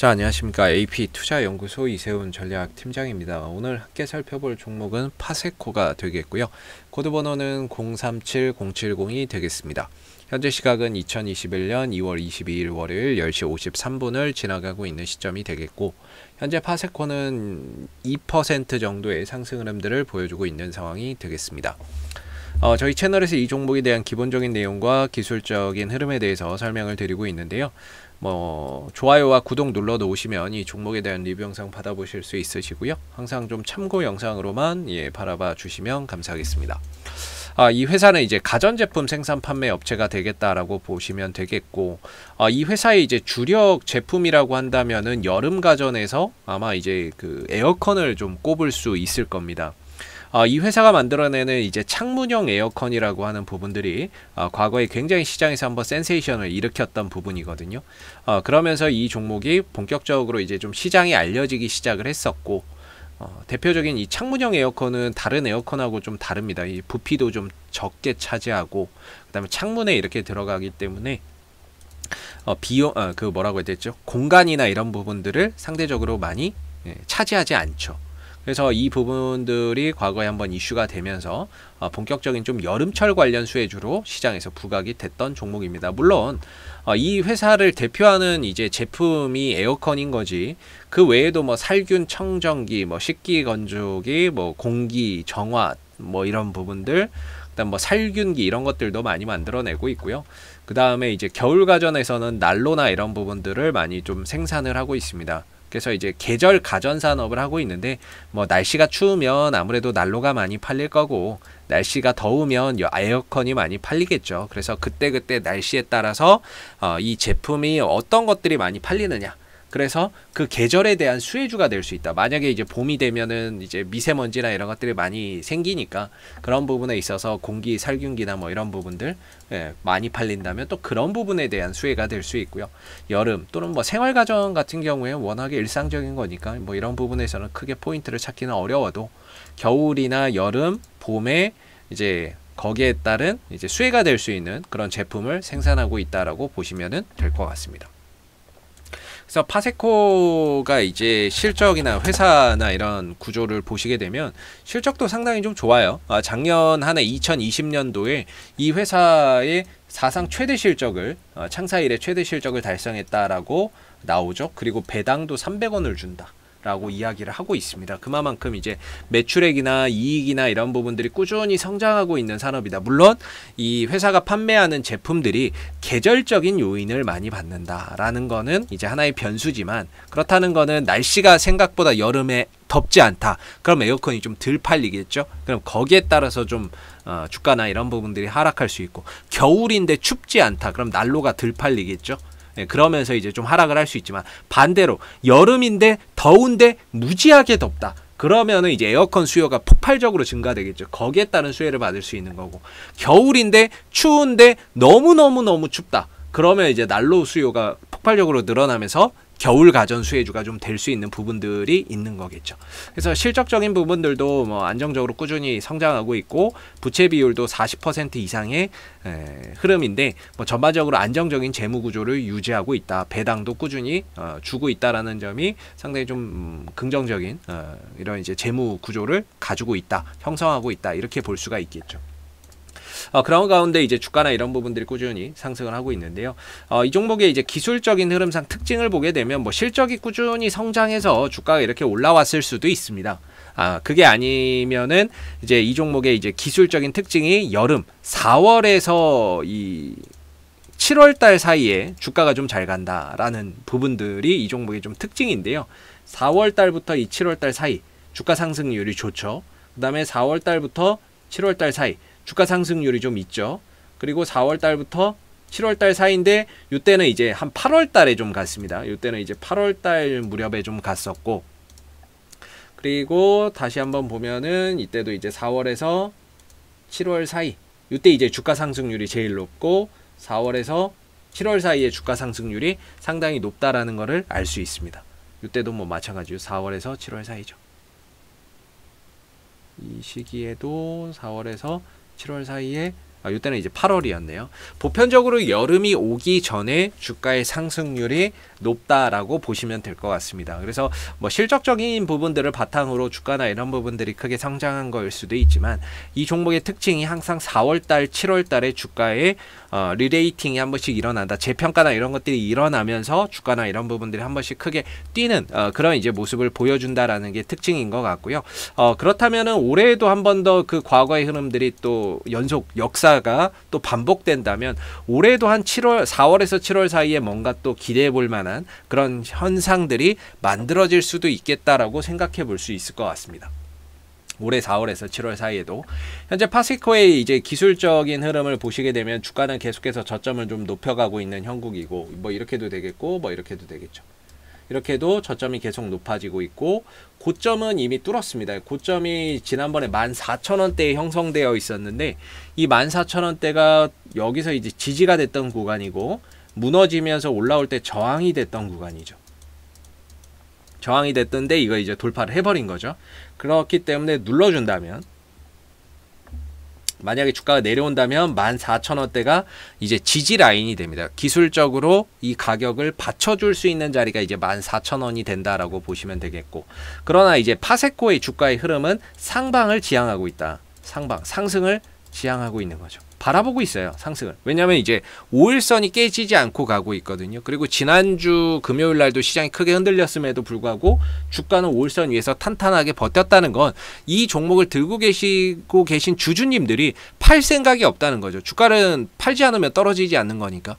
자 안녕하십니까 AP 투자연구소 이세훈 전략팀장입니다. 오늘 함께 살펴볼 종목은 파세코가 되겠고요. 코드번호는 037070이 되겠습니다. 현재 시각은 2021년 2월 22일 월요일 10시 53분을 지나가고 있는 시점이 되겠고 현재 파세코는 2% 정도의 상승 흐름들을 보여주고 있는 상황이 되겠습니다. 어, 저희 채널에서 이 종목에 대한 기본적인 내용과 기술적인 흐름에 대해서 설명을 드리고 있는데요. 뭐 좋아요와 구독 눌러 놓으시면 이 종목에 대한 리뷰 영상 받아보실 수 있으시고요. 항상 좀 참고 영상으로만 예, 바라봐 주시면 감사하겠습니다. 아, 이 회사는 이제 가전제품 생산 판매 업체가 되겠다라고 보시면 되겠고 아, 이 회사의 이제 주력 제품이라고 한다면은 여름 가전에서 아마 이제 그 에어컨을 좀 꼽을 수 있을 겁니다. 어, 이 회사가 만들어내는 이제 창문형 에어컨이라고 하는 부분들이 어, 과거에 굉장히 시장에서 한번 센세이션을 일으켰던 부분이거든요. 어, 그러면서 이 종목이 본격적으로 이제 좀시장이 알려지기 시작을 했었고 어, 대표적인 이 창문형 에어컨은 다른 에어컨하고 좀 다릅니다. 이 부피도 좀 적게 차지하고 그다음에 창문에 이렇게 들어가기 때문에 어, 비용 어, 그 뭐라고 해야 되죠? 공간이나 이런 부분들을 상대적으로 많이 예, 차지하지 않죠. 그래서 이 부분들이 과거에 한번 이슈가 되면서 어, 본격적인 좀 여름철 관련 수혜주로 시장에서 부각이 됐던 종목입니다. 물론 어, 이 회사를 대표하는 이제 제품이 에어컨인 거지 그 외에도 뭐 살균 청정기, 뭐 식기 건조기, 뭐 공기 정화 뭐 이런 부분들 그다음 뭐 살균기 이런 것들도 많이 만들어내고 있고요. 그 다음에 이제 겨울 가전에서는 난로나 이런 부분들을 많이 좀 생산을 하고 있습니다. 그래서 이제 계절 가전 산업을 하고 있는데 뭐 날씨가 추우면 아무래도 난로가 많이 팔릴 거고 날씨가 더우면 에어컨이 많이 팔리겠죠. 그래서 그때그때 그때 날씨에 따라서 어, 이 제품이 어떤 것들이 많이 팔리느냐 그래서 그 계절에 대한 수혜주가 될 수 있다. 만약에 이제 봄이 되면은 이제 미세먼지나 이런 것들이 많이 생기니까 그런 부분에 있어서 공기 살균기나 뭐 이런 부분들 예, 많이 팔린다면 또 그런 부분에 대한 수혜가 될 수 있고요. 여름 또는 뭐생활가정 같은 경우에 워낙에 일상적인 거니까 뭐 이런 부분에서는 크게 포인트를 찾기는 어려워도 겨울이나 여름, 봄에 이제 거기에 따른 이제 수혜가 될 수 있는 그런 제품을 생산하고 있다라고 보시면은 될 것 같습니다. 그래서 파세코가 이제 실적이나 회사나 이런 구조를 보시게 되면 실적도 상당히 좀 좋아요. 아, 작년 한해 2020년도에 이 회사의 사상 최대 실적을 아, 창사 일의 최대 실적을 달성했다라고 나오죠. 그리고 배당도 300원을 준다. 라고 이야기를 하고 있습니다. 그만큼 이제 매출액이나 이익이나 이런 부분들이 꾸준히 성장하고 있는 산업이다. 물론 이 회사가 판매하는 제품들이 계절적인 요인을 많이 받는다라는 거는 이제 하나의 변수지만 그렇다는 거는 날씨가 생각보다 여름에 덥지 않다. 그럼 에어컨이 좀 덜 팔리겠죠? 그럼 거기에 따라서 좀 어, 주가나 이런 부분들이 하락할 수 있고 겨울인데 춥지 않다. 그럼 난로가 덜 팔리겠죠? 예, 그러면서 이제 좀 하락을 할 수 있지만 반대로 여름인데 더운데 무지하게 덥다. 그러면은 이제 에어컨 수요가 폭발적으로 증가되겠죠. 거기에 따른 수혜를 받을 수 있는 거고. 겨울인데 추운데 너무너무너무 춥다. 그러면 이제 난로 수요가 폭발적으로 늘어나면서 겨울 가전 수혜주가 좀 될 수 있는 부분들이 있는 거겠죠. 그래서 실적적인 부분들도 뭐 안정적으로 꾸준히 성장하고 있고 부채 비율도 40% 이상의 에, 흐름인데 뭐 전반적으로 안정적인 재무 구조를 유지하고 있다. 배당도 꾸준히 어, 주고 있다라는 점이 상당히 좀 음, 긍정적인 어, 이런 이제 재무 구조를 가지고 있다. 형성하고 있다. 이렇게 볼 수가 있겠죠. 어, 그런 가운데 이제 주가나 이런 부분들이 꾸준히 상승을 하고 있는데요. 어, 이 종목의 이제 기술적인 흐름상 특징을 보게 되면 뭐 실적이 꾸준히 성장해서 주가가 이렇게 올라왔을 수도 있습니다. 아, 그게 아니면은 이제 이 종목의 이제 기술적인 특징이 여름 4월에서 이 7월 달 사이에 주가가 좀 잘 간다라는 부분들이 이 종목의 좀 특징인데요. 4월 달부터 이 7월 달 사이 주가 상승률이 좋죠. 그다음에 4월 달부터 7월 달 사이 주가 상승률이 좀 있죠. 그리고 4월 달부터 7월 달 사이인데 이때는 이제 한 8월 달에 좀 갔습니다. 이때는 이제 8월 달 무렵에 좀 갔었고 그리고 다시 한번 보면은 이때도 이제 4월에서 7월 사이 이때 이제 주가 상승률이 제일 높고 4월에서 7월 사이에 주가 상승률이 상당히 높다라는 것을 알 수 있습니다. 이때도 뭐 마찬가지로 4월에서 7월 사이죠. 이 시기에도 4월에서 7월 사이에 아, 이때는 이제 8월이었네요. 보편적으로 여름이 오기 전에 주가의 상승률이 높다라고 보시면 될 것 같습니다. 그래서 뭐 실적적인 부분들을 바탕으로 주가나 이런 부분들이 크게 성장한 거일 수도 있지만 이 종목의 특징이 항상 4월달, 7월달에 주가의 어, 리레이팅이 한 번씩 일어난다. 재평가나 이런 것들이 일어나면서 주가나 이런 부분들이 한 번씩 크게 뛰는 어, 그런 이제 모습을 보여준다라는 게 특징인 것 같고요. 어, 그렇다면은 올해에도 한 번 더 그 과거의 흐름들이 또 연속 역사 역사가 또 반복된다면 올해도 한 7월, 4월에서 7월 사이에 뭔가 또 기대해 볼 만한 그런 현상들이 만들어질 수도 있겠다라고 생각해 볼 수 있을 것 같습니다. 올해 4월에서 7월 사이에도 현재 파시코의 이제 기술적인 흐름을 보시게 되면 주가는 계속해서 저점을 좀 높여가고 있는 형국이고 뭐 이렇게도 되겠고 뭐 이렇게도 되겠죠. 이렇게도 저점이 계속 높아지고 있고 고점은 이미 뚫었습니다. 고점이 지난번에 14,000원대에 형성되어 있었는데 이 14,000원대가 여기서 이제 지지가 됐던 구간이고 무너지면서 올라올 때 저항이 됐던 구간이죠. 저항이 됐던데 이거 이제 돌파를 해버린 거죠. 그렇기 때문에 눌러준다면 만약에 주가가 내려온다면 14,000원대가 이제 지지 라인이 됩니다. 기술적으로 이 가격을 받쳐줄 수 있는 자리가 이제 14,000원이 된다라고 보시면 되겠고 그러나 이제 파세코의 주가의 흐름은 상방을 지향하고 있다. 상방, 상승을 지향하고 있는 거죠. 바라보고 있어요. 상승을. 왜냐하면 이제 5일선이 깨지지 않고 가고 있거든요. 그리고 지난주 금요일 날도 시장이 크게 흔들렸음에도 불구하고 주가는 5일선 위에서 탄탄하게 버텼다는 건 이 종목을 들고 계시고 계신 주주님들이 팔 생각이 없다는 거죠. 주가는 팔지 않으면 떨어지지 않는 거니까.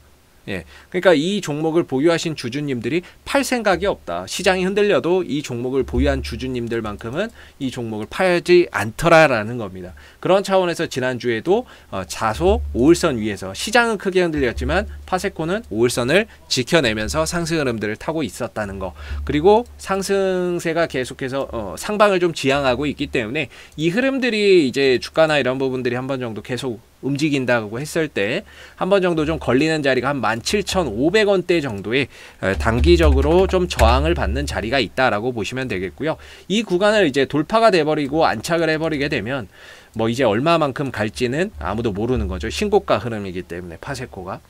예. 그러니까 이 종목을 보유하신 주주님들이 팔 생각이 없다. 시장이 흔들려도 이 종목을 보유한 주주님들만큼은 이 종목을 팔지 않더라라는 겁니다. 그런 차원에서 지난주에도 어, 자소 5일선 위에서 시장은 크게 흔들렸지만 파세코는 5일선을 지켜내면서 상승 흐름들을 타고 있었다는 거. 그리고 상승세가 계속해서 어, 상방을 좀 지향하고 있기 때문에 이 흐름들이 이제 주가나 이런 부분들이 한 번 정도 계속 움직인다고 했을 때 한 번 정도 좀 걸리는 자리가 한 17,500원대 정도에 단기적으로 좀 저항을 받는 자리가 있다라고 보시면 되겠고요. 이 구간을 이제 돌파가 돼버리고 안착을 해버리게 되면 뭐 이제 얼마만큼 갈지는 아무도 모르는 거죠. 신고가 흐름이기 때문에 파세코가.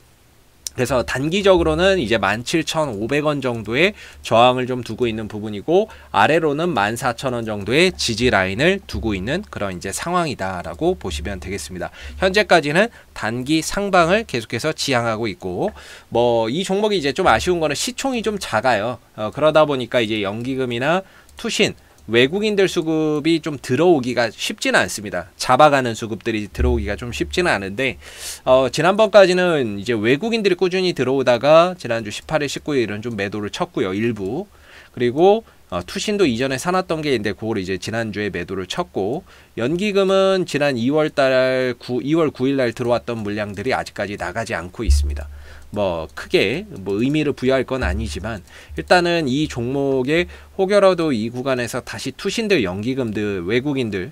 그래서 단기적으로는 이제 17,500원 정도의 저항을 좀 두고 있는 부분이고 아래로는 14,000원 정도의 지지 라인을 두고 있는 그런 이제 상황이다라고 보시면 되겠습니다. 현재까지는 단기 상방을 계속해서 지향하고 있고 뭐 이 종목이 이제 좀 아쉬운 거는 시총이 좀 작아요. 어, 그러다 보니까 이제 연기금이나 투신 외국인들 수급이 좀 들어오기가 쉽지는 않습니다. 잡아가는 수급들이 들어오기가 좀 쉽지는 않은데 어, 지난번까지는 이제 외국인들이 꾸준히 들어오다가 지난주 18일, 19일은 좀 매도를 쳤고요. 일부. 그리고 어, 투신도 이전에 사놨던 게 있는데 그걸 이제 지난주에 매도를 쳤고 연기금은 지난 2월 달 9, 2월 9일 날 들어왔던 물량들이 아직까지 나가지 않고 있습니다. 뭐 크게 뭐 의미를 부여할 건 아니지만 일단은 이 종목에 혹여라도 이 구간에서 다시 투신들 연기금들 외국인들이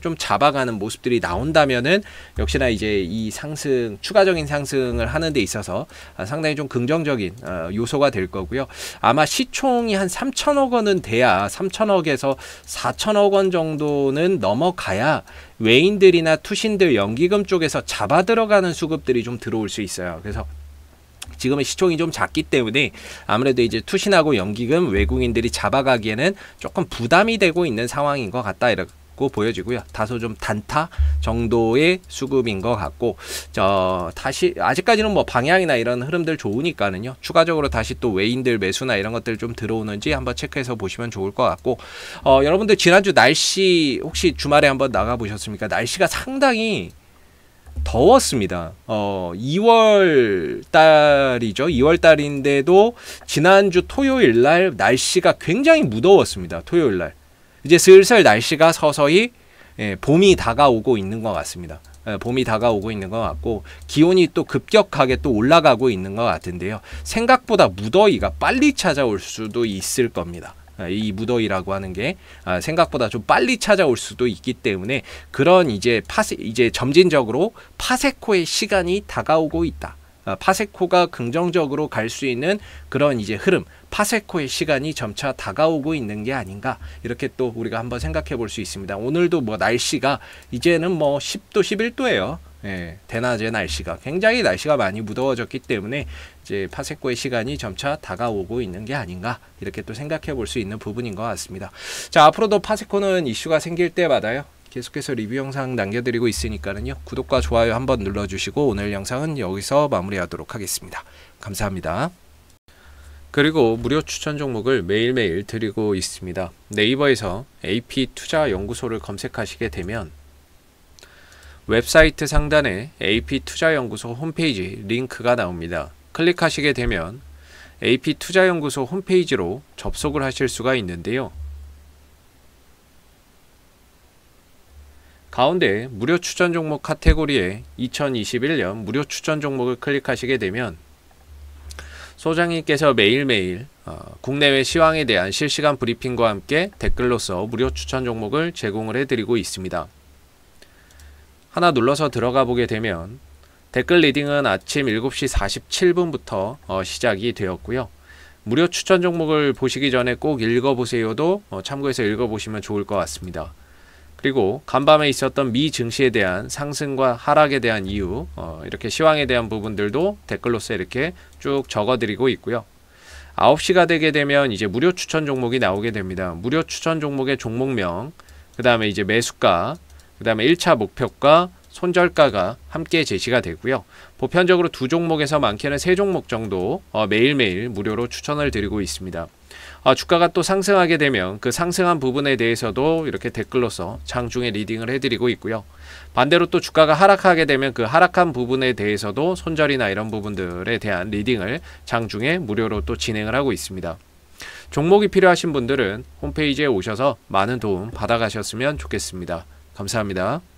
좀 잡아가는 모습들이 나온다면은 역시나 이제 이 상승 추가적인 상승을 하는 데 있어서 상당히 좀 긍정적인 어, 요소가 될 거고요 아마 시총이 한 3천억 원은 돼야 3천억에서 4천억 원 정도는 넘어가야 외인들이나 투신들 연기금 쪽에서 잡아 들어가는 수급들이 좀 들어올 수 있어요 그래서 지금은 시총이 좀 작기 때문에 아무래도 이제 투신하고 연기금 외국인들이 잡아가기에는 조금 부담이 되고 있는 상황인 것 같다 이렇게 보여지고요. 다소 좀 단타 정도의 수급인 것 같고 저 다시 아직까지는 뭐 방향이나 이런 흐름들 좋으니까는요. 추가적으로 다시 또 외인들 매수나 이런 것들 좀 들어오는지 한번 체크해서 보시면 좋을 것 같고 어 여러분들 지난주 날씨 혹시 주말에 한번 나가 보셨습니까? 날씨가 상당히 더웠습니다. 어, 2월 달이죠. 2월 달인데도 지난주 토요일 날 날씨가 굉장히 무더웠습니다. 토요일 날. 이제 슬슬 날씨가 서서히 예, 봄이 다가오고 있는 것 같습니다. 예, 봄이 다가오고 있는 것 같고 기온이 또 급격하게 또 올라가고 있는 것 같은데요. 생각보다 무더위가 빨리 찾아올 수도 있을 겁니다. 아, 이 무더위라고 하는 게 아, 생각보다 좀 빨리 찾아올 수도 있기 때문에 그런 이제 파세 이제 점진적으로 파세코의 시간이 다가오고 있다. 아, 파세코가 긍정적으로 갈 수 있는 그런 이제 흐름, 파세코의 시간이 점차 다가오고 있는 게 아닌가 이렇게 또 우리가 한번 생각해 볼 수 있습니다. 오늘도 뭐 날씨가 이제는 뭐 10도 11도예요. 예, 대낮의 날씨가 굉장히 날씨가 많이 무더워졌기 때문에 이제 파세코의 시간이 점차 다가오고 있는 게 아닌가 이렇게 또 생각해 볼 수 있는 부분인 것 같습니다. 자 앞으로도 파세코는 이슈가 생길 때마다요. 계속해서 리뷰 영상 남겨드리고 있으니까는요. 구독과 좋아요 한번 눌러주시고 오늘 영상은 여기서 마무리하도록 하겠습니다. 감사합니다. 그리고 무료 추천 종목을 매일매일 드리고 있습니다. 네이버에서 AP 투자 연구소를 검색하시게 되면 웹사이트 상단에 AP투자연구소 홈페이지 링크가 나옵니다. 클릭하시게 되면 AP투자연구소 홈페이지로 접속을 하실 수가 있는데요. 가운데 무료 추천 종목 카테고리에 2021년 무료 추천 종목을 클릭하시게 되면 소장님께서 매일매일 어, 국내외 시황에 대한 실시간 브리핑과 함께 댓글로써 무료 추천 종목을 제공을 해드리고 있습니다. 하나 눌러서 들어가 보게 되면 댓글 리딩은 아침 7시 47분부터 어, 시작이 되었고요. 무료 추천 종목을 보시기 전에 꼭 읽어보세요도 어, 참고해서 읽어보시면 좋을 것 같습니다. 그리고 간밤에 있었던 미 증시에 대한 상승과 하락에 대한 이유, 어, 이렇게 시황에 대한 부분들도 댓글로써 이렇게 쭉 적어드리고 있고요. 9시가 되게 되면 이제 무료 추천 종목이 나오게 됩니다. 무료 추천 종목의 종목명, 그 다음에 이제 매수가, 그 다음에 1차 목표가 손절가가 함께 제시가 되고요. 보편적으로 두 종목에서 많게는 세 종목 정도 어, 매일매일 무료로 추천을 드리고 있습니다. 아, 주가가 또 상승하게 되면 그 상승한 부분에 대해서도 이렇게 댓글로서 장중에 리딩을 해드리고 있고요. 반대로 또 주가가 하락하게 되면 그 하락한 부분에 대해서도 손절이나 이런 부분들에 대한 리딩을 장중에 무료로 또 진행을 하고 있습니다. 종목이 필요하신 분들은 홈페이지에 오셔서 많은 도움 받아가셨으면 좋겠습니다. 감사합니다.